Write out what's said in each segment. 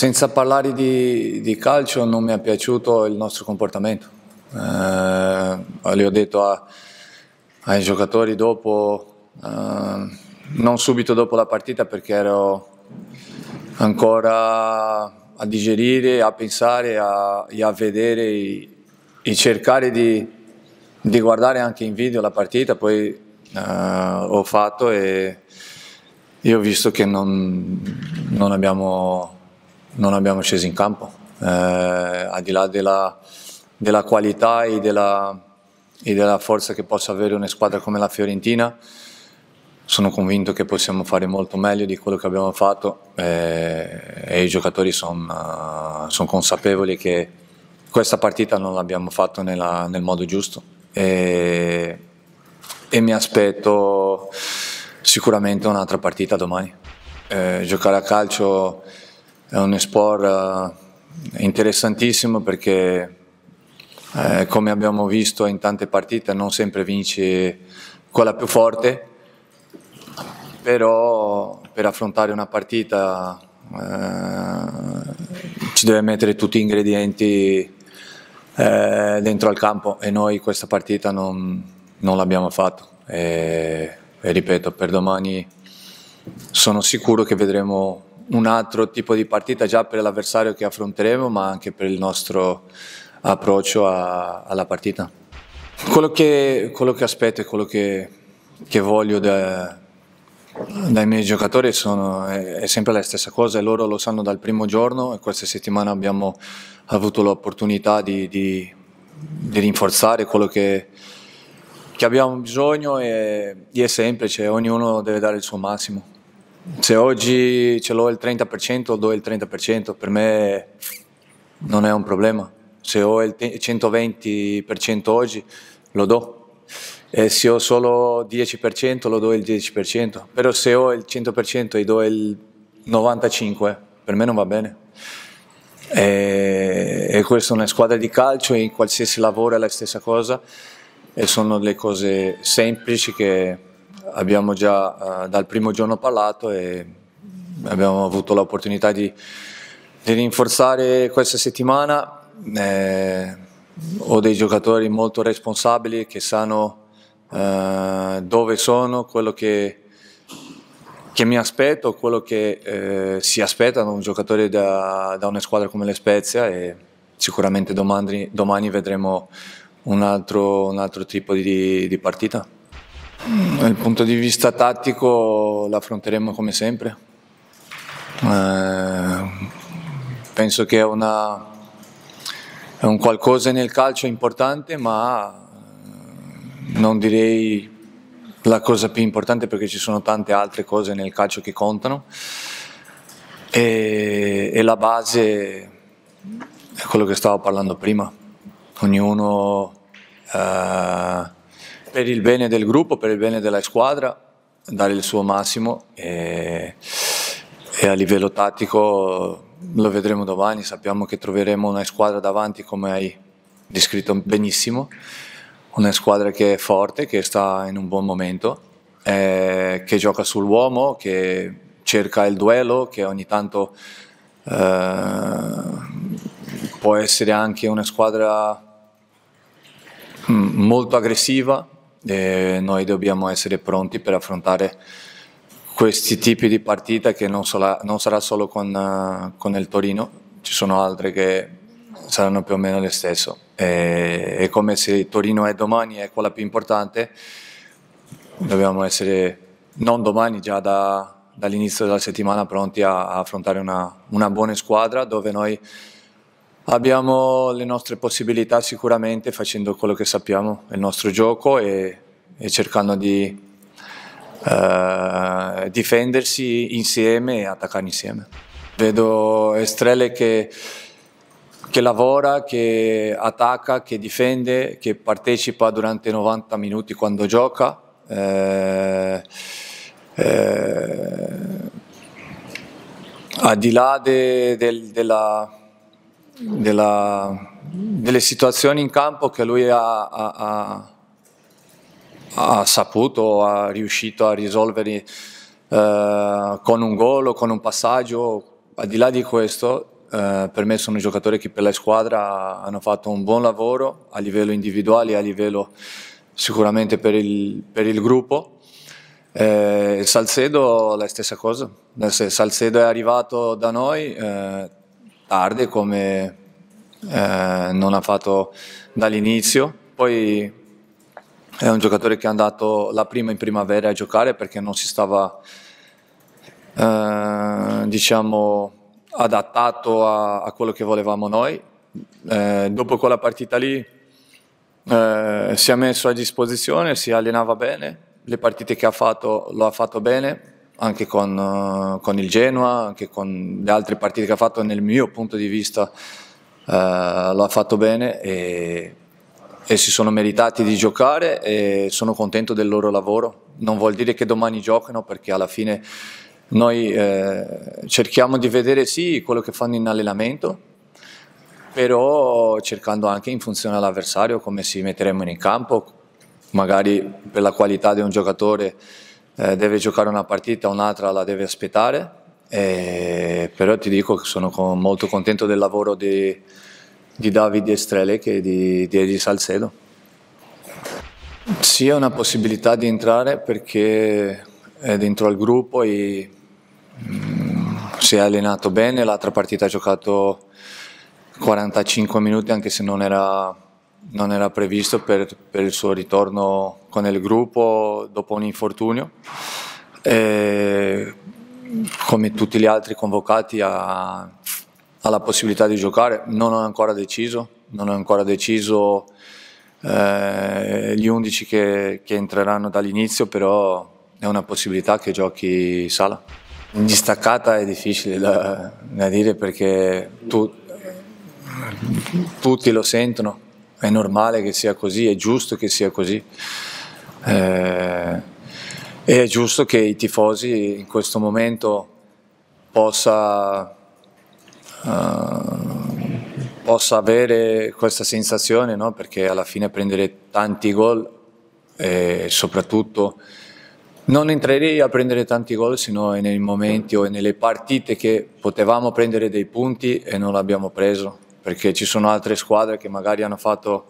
Senza parlare di, di, calcio non mi è piaciuto il nostro comportamento. Eh, le ho detto a, ai giocatori dopo, eh, non subito dopo la partita perché ero ancora a digerire, a pensare, a, a vedere e cercare di, di, guardare anche in video la partita. Poi eh, ho fatto e io ho visto che non, non abbiamo non abbiamo sceso in campo, eh, al di là della, della qualità e della, e della, forza che possa avere una squadra come la Fiorentina, sono convinto che possiamo fare molto meglio di quello che abbiamo fatto eh, e i giocatori sono eh, son consapevoli che questa partita non l'abbiamo fatta nel modo giusto e, e mi aspetto sicuramente un'altra partita domani. Eh, giocare a calcio è un esport eh, interessantissimo perché eh, come abbiamo visto in tante partite non sempre vinci quella più forte, però per affrontare una partita eh, ci deve mettere tutti gli ingredienti eh, dentro al campo e noi questa partita non, non l'abbiamo fatto. E, e ripeto, per domani sono sicuro che vedremo un altro tipo di partita già per l'avversario che affronteremo, ma anche per il nostro approccio a, alla partita. Quello che, quello che, aspetto e quello che, che voglio da, dai miei giocatori sono, è, è, sempre la stessa cosa e loro lo sanno dal primo giorno e questa settimana abbiamo avuto l'opportunità di, di, di rinforzare quello che, che abbiamo bisogno e, e è semplice, ognuno deve dare il suo massimo. Se oggi ce l'ho il 30%, o do il 30%, per me non è un problema. Se ho il 120% oggi, lo do. E se ho solo il 10%, lo do il 10%. Però se ho il 100% e do il 95%, per me non va bene. E, e questa è una squadra di calcio e in qualsiasi lavoro è la stessa cosa. E sono le cose semplici che abbiamo già eh, dal primo giorno parlato e abbiamo avuto l'opportunità di, di rinforzare questa settimana. Eh, ho dei giocatori molto responsabili che sanno eh, dove sono, quello che, che, mi aspetto, quello che eh, si aspetta da un giocatore da, da, una squadra come le Spezia e sicuramente domani, domani vedremo un altro, un altro tipo di, di partita. Dal punto di vista tattico l'affronteremo come sempre. Eh, penso che è, una, è, un qualcosa nel calcio importante, ma eh, non direi la cosa più importante perché ci sono tante altre cose nel calcio che contano. E, e la base è quello che stavo parlando prima. Ognuno... Eh, per il bene del gruppo, per il bene della squadra, dare il suo massimo e, e a livello tattico lo vedremo domani, sappiamo che troveremo una squadra davanti come hai descritto benissimo, una squadra che è forte, che sta in un buon momento, eh, che gioca sull'uomo, che cerca il duello, che ogni tanto eh, può essere anche una squadra mm, molto aggressiva, eh, noi dobbiamo essere pronti per affrontare questi tipi di partita che non, sola, non sarà solo con, con, il Torino, ci sono altre che saranno più o meno le stesse. E, è come se Torino è domani, è quella più importante, dobbiamo essere non domani, già da, dall'inizio della settimana pronti a, a affrontare una, una buona squadra dove noi Abbiamo le nostre possibilità sicuramente facendo quello che sappiamo, il nostro gioco e, e cercando di eh, difendersi insieme e attaccare insieme. Vedo Estrelle che, che, lavora, che attacca, che difende, che partecipa durante 90 minuti quando gioca. Eh, eh, al di là de, del, della della, delle situazioni in campo che lui ha, ha, ha saputo, ha riuscito a risolvere eh, con un gol o con un passaggio. Al di là di questo, eh, per me sono giocatori che per la squadra hanno fatto un buon lavoro a livello individuale e a livello sicuramente per il, per il gruppo. Eh, Salcedo la stessa cosa, Salcedo è arrivato da noi, eh, tardi come eh, non ha fatto dall'inizio, poi è un giocatore che è andato la prima in primavera a giocare perché non si stava eh, diciamo adattato a, a, quello che volevamo noi. Eh, dopo quella partita lì eh, si è messo a disposizione, si allenava bene, le partite che ha fatto lo ha fatto bene, anche con, eh, con, il Genoa, anche con le altre partite che ha fatto, nel mio punto di vista eh, l'ha fatto bene e, e, si sono meritati di giocare e sono contento del loro lavoro. Non vuol dire che domani giochino perché alla fine noi eh, cerchiamo di vedere sì quello che fanno in allenamento, però cercando anche in funzione all'avversario come si metteremo in campo, magari per la qualità di un giocatore eh, deve giocare una partita, un'altra la deve aspettare, eh, però ti dico che sono con, molto contento del lavoro di, di Davide Strelec e di, di Edi Salcedo. Sì, è una possibilità di entrare perché è dentro al gruppo e mh, mm, si è allenato bene, l'altra partita ha giocato 45 minuti anche se non era non era previsto per, per, il suo ritorno con il gruppo dopo un infortunio. E, come tutti gli altri convocati ha, ha, la possibilità di giocare, non ho ancora deciso, non ho ancora deciso eh, gli 11 che, che entreranno dall'inizio, però è una possibilità che giochi Sala. Distaccata è difficile da, da dire perché tu, tutti lo sentono, è normale che sia così, è giusto che sia così. Eh, e è giusto che i tifosi in questo momento possa, uh, possa avere questa sensazione, no? perché alla fine prendere tanti gol e soprattutto non entrerei a prendere tanti gol se no nei momenti o nelle partite che potevamo prendere dei punti e non l'abbiamo preso perché ci sono altre squadre che magari hanno fatto,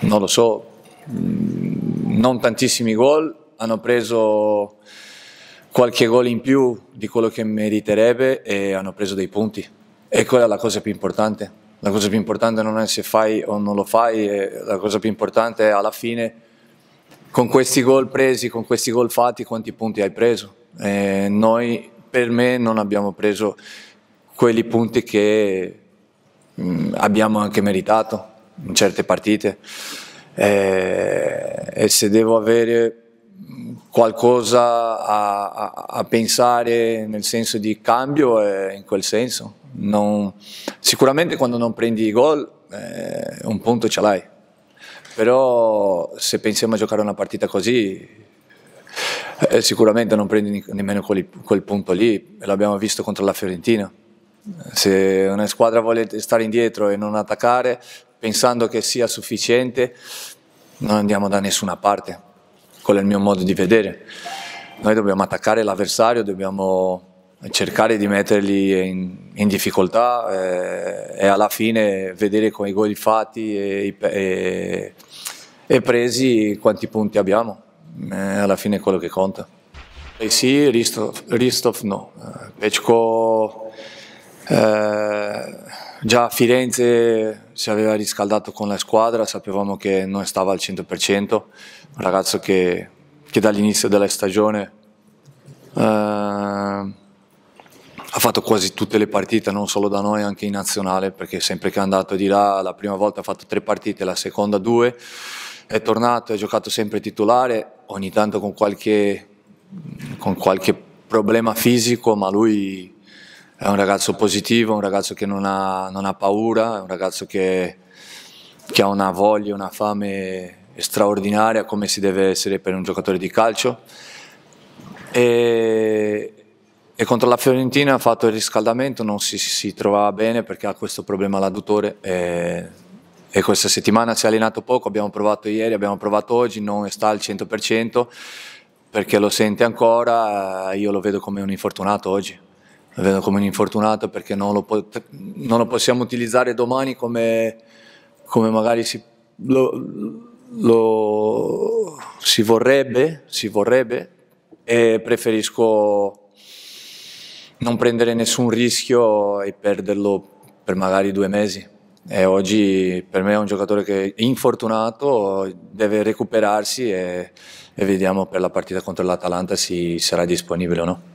non lo so, non tantissimi gol, hanno preso qualche gol in più di quello che meriterebbe e hanno preso dei punti. E quella è la cosa più importante. La cosa più importante non è se fai o non lo fai, la cosa più importante è alla fine con questi gol presi, con questi gol fatti, quanti punti hai preso. E eh, noi per me non abbiamo preso quei punti che mh, mm, abbiamo anche meritato in certe partite e, eh, e se devo avere qualcosa a, a, a, pensare nel senso di cambio è in quel senso. Non, sicuramente quando non prendi i gol eh, un punto ce l'hai, però se pensiamo a giocare una partita così eh, sicuramente non prendi nemmeno quel, quel punto lì, l'abbiamo visto contro la Fiorentina. Se una squadra vuole stare indietro e non attaccare, pensando che sia sufficiente, non andiamo da nessuna parte. Quello è il mio modo di vedere. Noi dobbiamo attaccare l'avversario, dobbiamo cercare di metterli in, in difficoltà eh, e alla fine vedere con i gol fatti e, e, e presi quanti punti abbiamo. Eh, alla fine è quello che conta. E eh sì, Ristov, Ristov no. Eh, Pechko eh, già a Firenze si aveva riscaldato con la squadra, sapevamo che non stava al 100%, un ragazzo che, che dall'inizio della stagione eh, ha fatto quasi tutte le partite, non solo da noi, anche in nazionale, perché sempre che è andato di là, la prima volta ha fatto tre partite, la seconda due, è tornato, ha giocato sempre titolare, ogni tanto con qualche, con qualche problema fisico, ma lui è un ragazzo positivo, un ragazzo che non ha, non ha paura, è un ragazzo che, che ha una voglia, una fame straordinaria come si deve essere per un giocatore di calcio. E, e contro la Fiorentina ha fatto il riscaldamento, non si, si trovava bene perché ha questo problema all'adduttore. E, e, questa settimana si è allenato poco, abbiamo provato ieri, abbiamo provato oggi, non sta al 100% perché lo sente ancora, io lo vedo come un infortunato oggi vedo come un infortunato perché non lo, pot- non lo possiamo utilizzare domani come, come magari si, lo, lo, si, vorrebbe, si vorrebbe e preferisco non prendere nessun rischio e perderlo per magari due mesi. E oggi per me è un giocatore che è infortunato, deve recuperarsi e, e vediamo per la partita contro l'Atalanta se sarà disponibile o no.